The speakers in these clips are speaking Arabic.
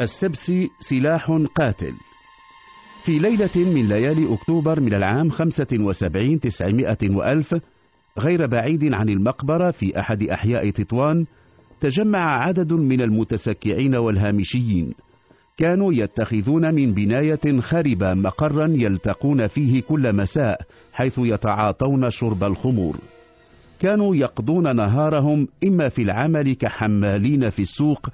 السبسي سلاح قاتل في ليلة من ليالي أكتوبر من العام 75 900 وألف غير بعيد عن المقبرة في أحد أحياء تطوان تجمع عدد من المتسكعين والهامشيين كانوا يتخذون من بناية خربة مقرا يلتقون فيه كل مساء حيث يتعاطون شرب الخمور كانوا يقضون نهارهم إما في العمل كحمالين في السوق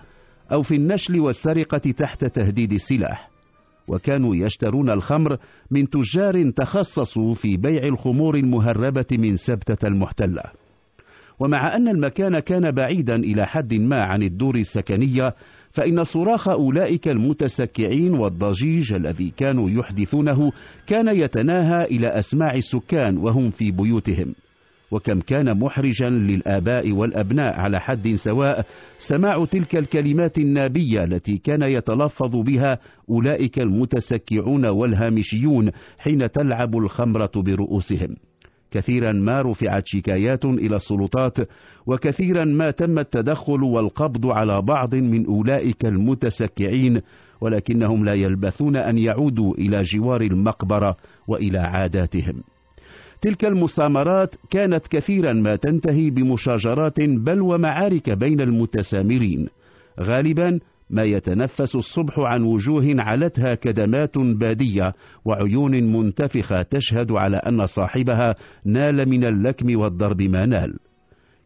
أو في النشل والسرقة تحت تهديد السلاح وكانوا يشترون الخمر من تجار تخصصوا في بيع الخمور المهربة من سبتة المحتلة ومع أن المكان كان بعيدا إلى حد ما عن الدور السكنية فإن صراخ أولئك المتسكعين والضجيج الذي كانوا يحدثونه كان يتناهى إلى أسماع السكان وهم في بيوتهم وكم كان محرجا للآباء والأبناء على حد سواء سماع تلك الكلمات النابية التي كان يتلفظ بها أولئك المتسكعون والهامشيون حين تلعب الخمرة برؤوسهم كثيرا ما رفعت شكايات إلى السلطات وكثيرا ما تم التدخل والقبض على بعض من أولئك المتسكعين ولكنهم لا يلبثون أن يعودوا إلى جوار المقبرة وإلى عاداتهم تلك المسامرات كانت كثيرا ما تنتهي بمشاجرات بل ومعارك بين المتسامرين غالبا ما يتنفس الصبح عن وجوه علتها كدمات بادية وعيون منتفخة تشهد على أن صاحبها نال من اللكم والضرب ما نال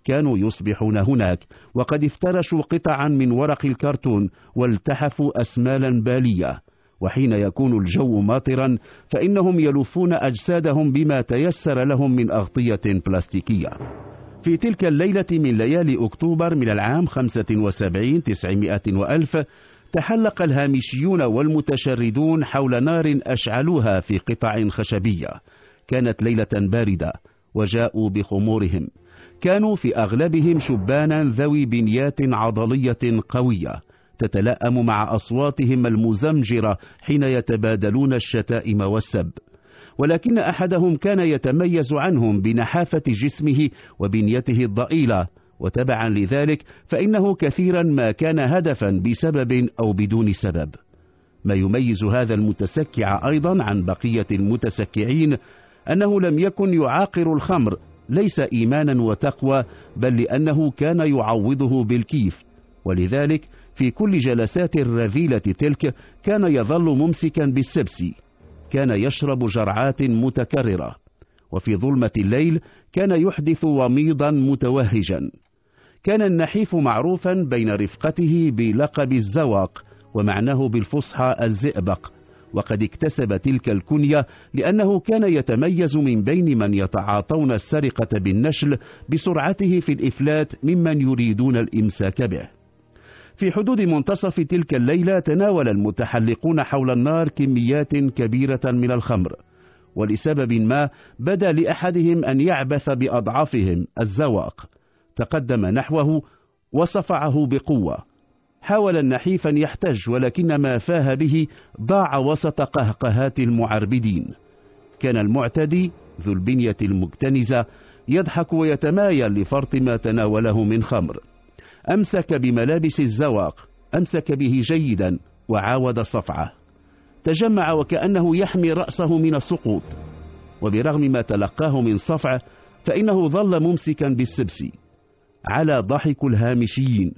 كانوا يصبحون هناك وقد افترشوا قطعا من ورق الكرتون والتحفوا أسمالا بالية وحين يكون الجو ماطرا فإنهم يلفون أجسادهم بما تيسر لهم من أغطية بلاستيكية في تلك الليلة من ليالي أكتوبر من العام 75 900 وألف تحلق الهامشيون والمتشردون حول نار أشعلوها في قطع خشبية كانت ليلة باردة وجاءوا بخمورهم كانوا في أغلبهم شبانا ذوي بنيات عضلية قوية تتلائم مع أصواتهم المزمجرة حين يتبادلون الشتائم والسب ولكن أحدهم كان يتميز عنهم بنحافة جسمه وبنيته الضئيلة وتبعا لذلك فإنه كثيرا ما كان هدفا بسبب أو بدون سبب ما يميز هذا المتسكع أيضا عن بقية المتسكعين أنه لم يكن يعاقر الخمر ليس إيمانا وتقوى بل لأنه كان يعوضه بالكيف ولذلك في كل جلسات الرذيلة تلك كان يظل ممسكا بالسبسي كان يشرب جرعات متكررة وفي ظلمة الليل كان يحدث وميضا متوهجا كان النحيف معروفا بين رفقته بلقب الزواق ومعناه بالفصحى الزئبق وقد اكتسب تلك الكنية لأنه كان يتميز من بين من يتعاطون السرقة بالنشل بسرعته في الإفلات ممن يريدون الإمساك به في حدود منتصف تلك الليلة تناول المتحلقون حول النار كميات كبيرة من الخمر ولسبب ما بدا لأحدهم أن يعبث بأضعافهم الزواق تقدم نحوه وصفعه بقوة حاول النحيف أن يحتج ولكن ما فاه به ضاع وسط قهقهات المعربدين كان المعتدي ذو البنية المكتنزة يضحك ويتمايل لفرط ما تناوله من خمر أمسك بملابس الزواق أمسك به جيدا وعاود صفعه تجمع وكأنه يحمي رأسه من السقوط وبرغم ما تلقاه من صفع فإنه ظل ممسكا بالسبس على ضحك الهامشيين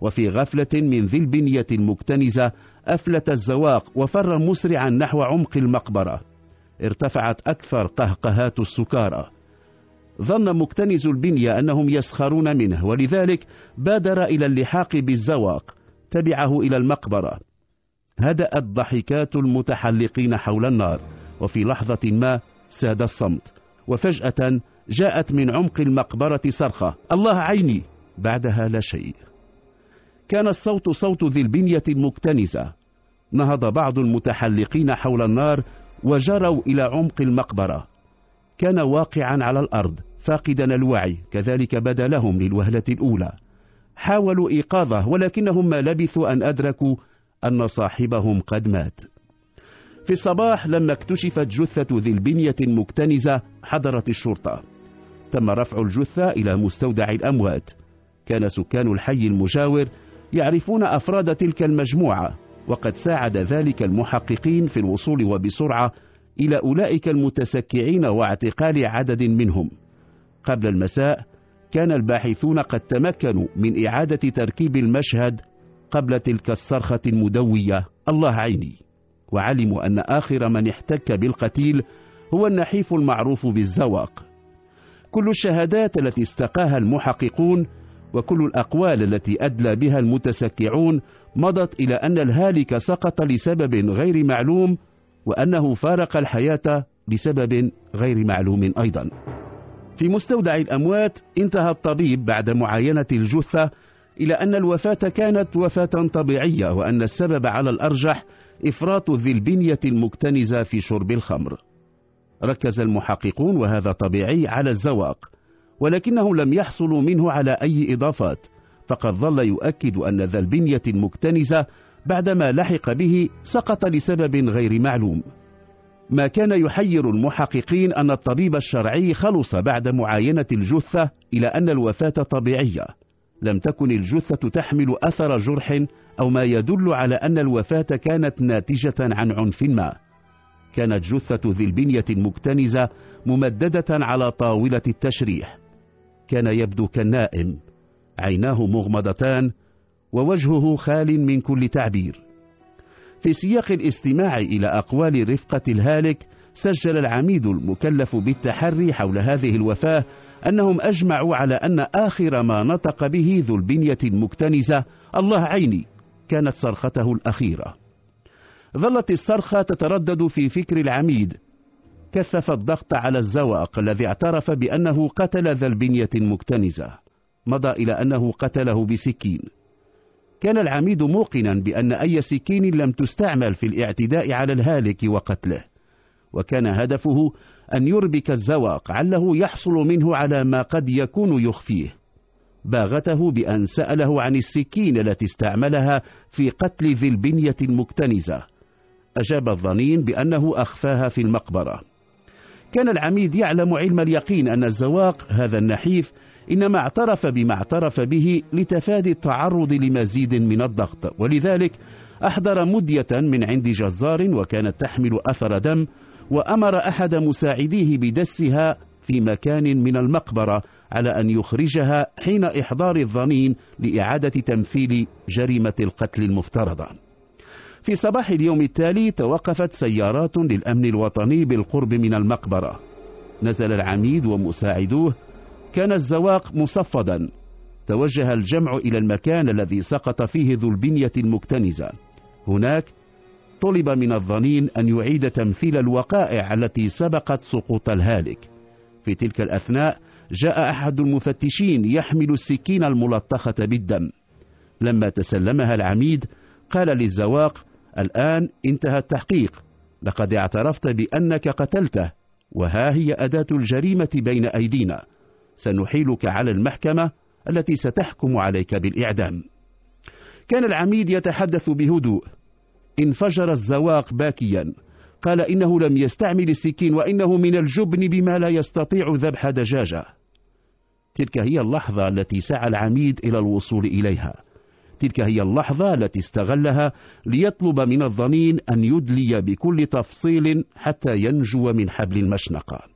وفي غفلة من ذي البنية المكتنزة أفلت الزواق وفر مسرعا نحو عمق المقبرة ارتفعت أكثر قهقهات السكارى ظن مكتنز البنية أنهم يسخرون منه ولذلك بادر إلى اللحاق بالزواق تبعه إلى المقبرة هدأت ضحكات المتحلقين حول النار وفي لحظة ما ساد الصمت وفجأة جاءت من عمق المقبرة صرخة الله عيني بعدها لا شيء كان الصوت صوت ذي البنية المكتنزة نهض بعض المتحلقين حول النار وجروا إلى عمق المقبرة كان واقعا على الأرض فاقدا الوعي كذلك بدا لهم للوهلة الأولى حاولوا إيقاظه ولكنهم ما لبثوا أن أدركوا أن صاحبهم قد مات في الصباح لما اكتشفت جثة ذي البنية المكتنزة حضرت الشرطة تم رفع الجثة إلى مستودع الأموات كان سكان الحي المجاور يعرفون أفراد تلك المجموعة وقد ساعد ذلك المحققين في الوصول وبسرعة إلى أولئك المتسكعين واعتقال عدد منهم قبل المساء كان الباحثون قد تمكنوا من إعادة تركيب المشهد قبل تلك الصرخة المدوية الله عيني وعلموا أن آخر من احتك بالقتيل هو النحيف المعروف بالزواق كل الشهادات التي استقاها المحققون وكل الأقوال التي أدلى بها المتسكعون مضت إلى أن الهالك سقط لسبب غير معلوم وأنه فارق الحياة بسبب غير معلوم أيضاً في مستودع الأموات انتهى الطبيب بعد معاينة الجثة إلى أن الوفاة كانت وفاة طبيعية وأن السبب على الأرجح إفراط ذي البنية المكتنزة في شرب الخمر ركز المحققون وهذا طبيعي على الزواق ولكنهم لم يحصلوا منه على أي إضافات فقد ظل يؤكد أن ذا البنية المكتنزة بعدما لحق به سقط لسبب غير معلوم ما كان يحير المحققين أن الطبيب الشرعي خلص بعد معاينة الجثة إلى أن الوفاة طبيعية لم تكن الجثة تحمل أثر جرح أو ما يدل على أن الوفاة كانت ناتجة عن عنف ما كانت جثة ذي البنية المكتنزة ممددة على طاولة التشريح كان يبدو كالنائم عيناه مغمضتان ووجهه خال من كل تعبير في سياق الاستماع إلى أقوال رفقة الهالك سجل العميد المكلف بالتحري حول هذه الوفاة أنهم أجمعوا على أن آخر ما نطق به ذو البنية المكتنزة الله عيني كانت صرخته الأخيرة ظلت الصرخة تتردد في فكر العميد كثف الضغط على الزواق الذي اعترف بأنه قتل ذا البنية المكتنزة مضى إلى أنه قتله بسكين كان العميد موقنا بأن أي سكين لم تستعمل في الاعتداء على الهالك وقتله وكان هدفه أن يربك الزواق عله يحصل منه على ما قد يكون يخفيه باغته بأن سأله عن السكين التي استعملها في قتل ذي البنية المكتنزة أجاب الظنين بأنه أخفاها في المقبرة كان العميد يعلم علم اليقين أن الزواق هذا النحيف إنما اعترف بما اعترف به لتفادي التعرض لمزيد من الضغط ولذلك أحضر مدية من عند جزار وكانت تحمل أثر دم وأمر أحد مساعديه بدسها في مكان من المقبرة على أن يخرجها حين إحضار الظنين لإعادة تمثيل جريمة القتل المفترضة في صباح اليوم التالي توقفت سيارات للأمن الوطني بالقرب من المقبرة نزل العميد ومساعدوه كان الزواق مصفدا توجه الجمع إلى المكان الذي سقط فيه ذو البنية المكتنزة هناك طلب من الظنين أن يعيد تمثيل الوقائع التي سبقت سقوط الهالك في تلك الأثناء جاء أحد المفتشين يحمل السكين الملطخة بالدم لما تسلمها العميد قال للزواق الآن انتهى التحقيق لقد اعترفت بأنك قتلته وها هي أداة الجريمة بين أيدينا سنحيلك على المحكمة التي ستحكم عليك بالإعدام كان العميد يتحدث بهدوء انفجر الزواق باكيا قال إنه لم يستعمل السكين وإنه من الجبن بما لا يستطيع ذبح دجاجة تلك هي اللحظة التي سعى العميد إلى الوصول إليها تلك هي اللحظة التي استغلها ليطلب من الظنين أن يدلي بكل تفصيل حتى ينجو من حبل المشنقة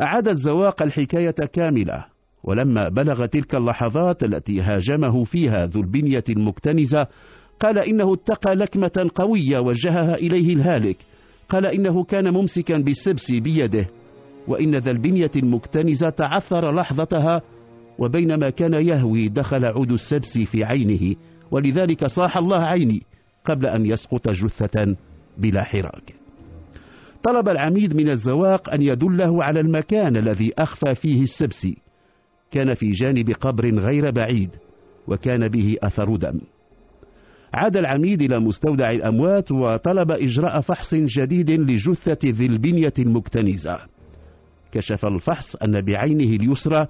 أعاد الزواق الحكاية كاملة ولما بلغ تلك اللحظات التي هاجمه فيها ذو البنية المكتنزة قال إنه اتقى لكمة قوية وجهها إليه الهالك قال إنه كان ممسكا بالسبس بيده وإن ذا البنية المكتنزة تعثر لحظتها وبينما كان يهوي دخل عود السبس في عينه ولذلك صاح الله عيني قبل أن يسقط جثة بلا حراك طلب العميد من الزواق أن يدله على المكان الذي أخفى فيه السبسي كان في جانب قبر غير بعيد وكان به أثر دم عاد العميد إلى مستودع الأموات وطلب إجراء فحص جديد لجثة ذي البنية المكتنزة كشف الفحص أن بعينه اليسرى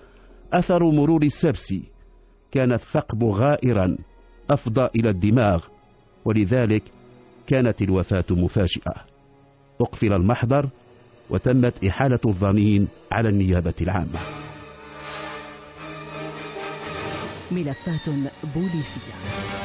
أثر مرور السبسي كان الثقب غائرا أفضى إلى الدماغ ولذلك كانت الوفاة مفاجئة أقفل المحضر وتمت إحالة الظانين على النيابة العامة ملفات بوليسيه